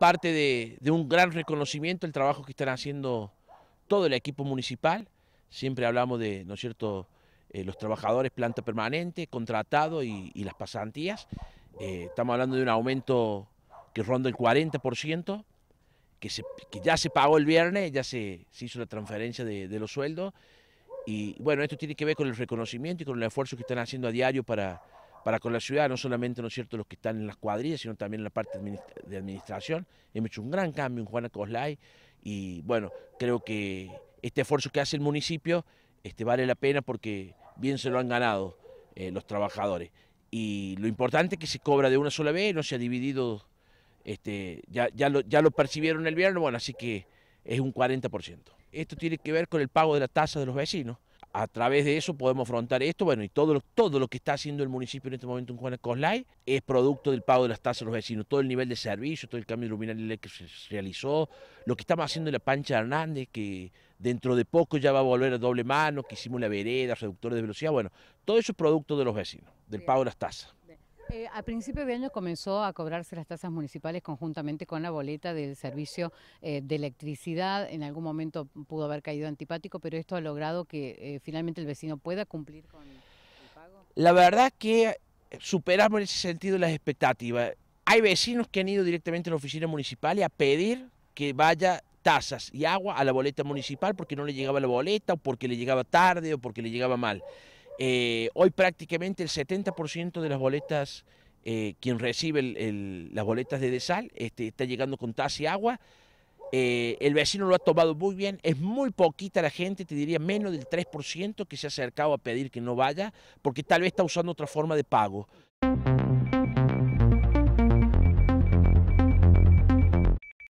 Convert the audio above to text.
parte de, un gran reconocimiento el trabajo que están haciendo todo el equipo municipal. Siempre hablamos de, ¿no es cierto?, eh, los trabajadores planta permanente, contratado y, las pasantías. Eh, estamos hablando de un aumento que ronda el 40%, que, ya se pagó el viernes, ya se, hizo la transferencia de los sueldos. Y bueno, esto tiene que ver con el reconocimiento y con el esfuerzo que están haciendo a diario para para con la ciudad, no solamente ¿no cierto? los que están en las cuadrillas, sino también en la parte de administración. Hemos hecho un gran cambio en Juana Coslay y bueno, creo que este esfuerzo que hace el municipio este, vale la pena porque bien se lo han ganado eh, los trabajadores. Y lo importante es que se cobra de una sola vez, no se ha dividido, este, ya, lo, ya lo percibieron el viernes, bueno, así que es un 40%. Esto tiene que ver con el pago de la tasa de los vecinos a través de eso podemos afrontar esto. Bueno, y todo lo, todo lo que está haciendo el municipio en este momento en Juan Coslay es producto del pago de las tasas de los vecinos. Todo el nivel de servicio, todo el cambio luminal que se realizó, lo que estamos haciendo en la Pancha Hernández, que dentro de poco ya va a volver a doble mano, que hicimos la vereda, reductores de velocidad. Bueno, todo eso es producto de los vecinos, del pago de las tasas. Eh, a principio de año comenzó a cobrarse las tasas municipales conjuntamente con la boleta del servicio eh, de electricidad. En algún momento pudo haber caído antipático, pero esto ha logrado que eh, finalmente el vecino pueda cumplir con el pago. La verdad que superamos en ese sentido las expectativas. Hay vecinos que han ido directamente a la oficina municipal y a pedir que vaya tasas y agua a la boleta municipal porque no le llegaba la boleta o porque le llegaba tarde o porque le llegaba mal. Eh, hoy prácticamente el 70% de las boletas, eh, quien recibe las boletas de Desal, este, está llegando con taza y agua. Eh, el vecino lo ha tomado muy bien, es muy poquita la gente, te diría menos del 3% que se ha acercado a pedir que no vaya, porque tal vez está usando otra forma de pago.